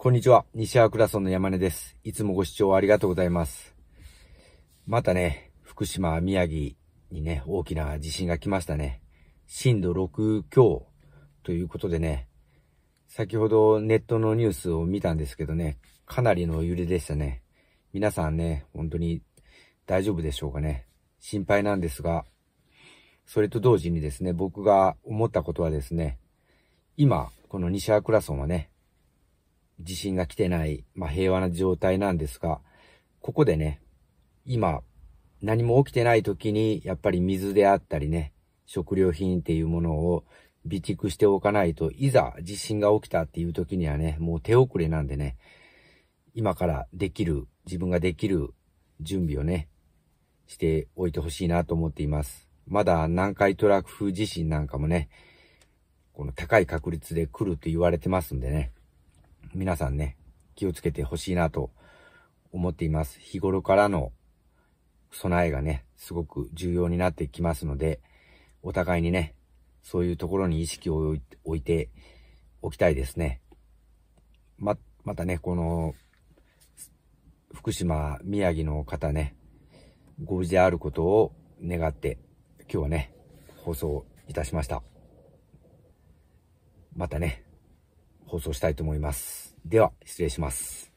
こんにちは。西アクラソンの山根です。いつもご視聴ありがとうございます。またね、福島、宮城にね、大きな地震が来ましたね。震度6強ということでね、先ほどネットのニュースを見たんですけどね、かなりの揺れでしたね。皆さんね、本当に大丈夫でしょうかね。心配なんですが、それと同時にですね、僕が思ったことはですね、今、この西アクラソンはね、地震が来てない、まあ、平和な状態なんですが、ここでね、今、何も起きてない時に、やっぱり水であったりね、食料品っていうものを備蓄しておかないといざ地震が起きたっていう時にはね、もう手遅れなんでね、今からできる、自分ができる準備をね、しておいてほしいなと思っています。まだ南海トラフ地震なんかもね、この高い確率で来ると言われてますんでね、皆さんね、気をつけてほしいなと思っています。日頃からの備えがね、すごく重要になってきますので、お互いにね、そういうところに意識を置いておきたいですね。ま、またね、この、福島、宮城の方ね、ご無事であることを願って、今日はね、放送いたしました。またね、放送したいと思います。では、失礼します。